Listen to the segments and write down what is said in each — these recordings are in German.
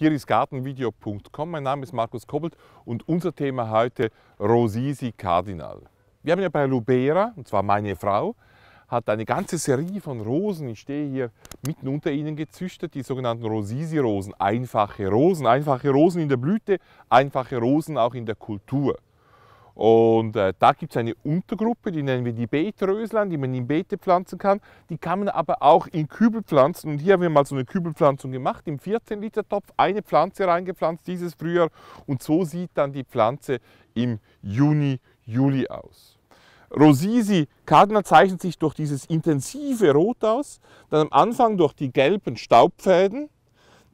Hier ist gartenvideo.com. Mein Name ist Markus Kobbelt und unser Thema heute Rosisi Cardinal. Wir haben ja bei Lubera, und zwar meine Frau, hat eine ganze Serie von Rosen, ich stehe hier mitten unter ihnen gezüchtet, die sogenannten Rosisi-Rosen, einfache Rosen, einfache Rosen in der Blüte, einfache Rosen auch in der Kultur. Und äh, da gibt es eine Untergruppe, die nennen wir die Beetröslein, die man in Beete pflanzen kann. Die kann man aber auch in Kübel pflanzen. Und hier haben wir mal so eine Kübelpflanzung gemacht, im 14-Liter-Topf, eine Pflanze reingepflanzt dieses Frühjahr. Und so sieht dann die Pflanze im Juni, Juli aus. Rosisi Cardinal zeichnet sich durch dieses intensive Rot aus, dann am Anfang durch die gelben Staubfäden,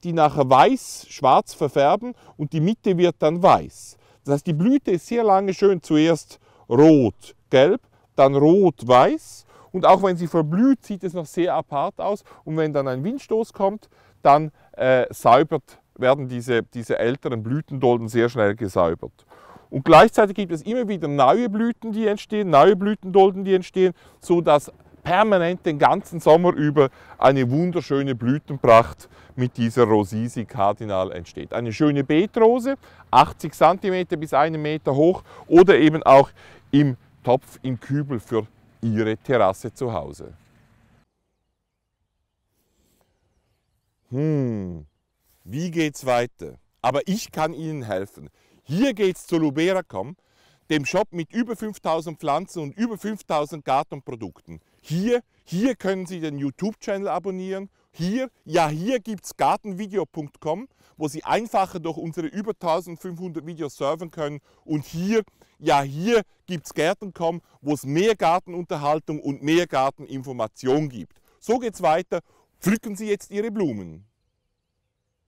die nachher weiß-schwarz verfärben und die Mitte wird dann weiß. Das heißt, die Blüte ist sehr lange schön zuerst rot-gelb, dann rot-weiß und auch wenn sie verblüht, sieht es noch sehr apart aus und wenn dann ein Windstoß kommt, dann äh, säubert, werden diese, diese älteren Blütendolden sehr schnell gesäubert. Und gleichzeitig gibt es immer wieder neue Blüten, die entstehen, neue Blütendolden, die entstehen, sodass permanent den ganzen Sommer über eine wunderschöne Blütenpracht mit dieser Rosisi Cardinal entsteht. Eine schöne Beetrose, 80 cm bis 1 Meter hoch oder eben auch im Topf, im Kübel für Ihre Terrasse zu Hause. Hm, wie geht's weiter? Aber ich kann Ihnen helfen. Hier geht's zu Luberacom, dem Shop mit über 5000 Pflanzen und über 5000 Gartenprodukten. Hier, hier können Sie den YouTube-Channel abonnieren. Hier, ja hier gibt es gartenvideo.com, wo Sie einfacher durch unsere über 1500 Videos surfen können. Und hier, ja hier gibt es Gärten.com, wo es mehr Gartenunterhaltung und mehr Garteninformation gibt. So geht's weiter. Pflücken Sie jetzt Ihre Blumen.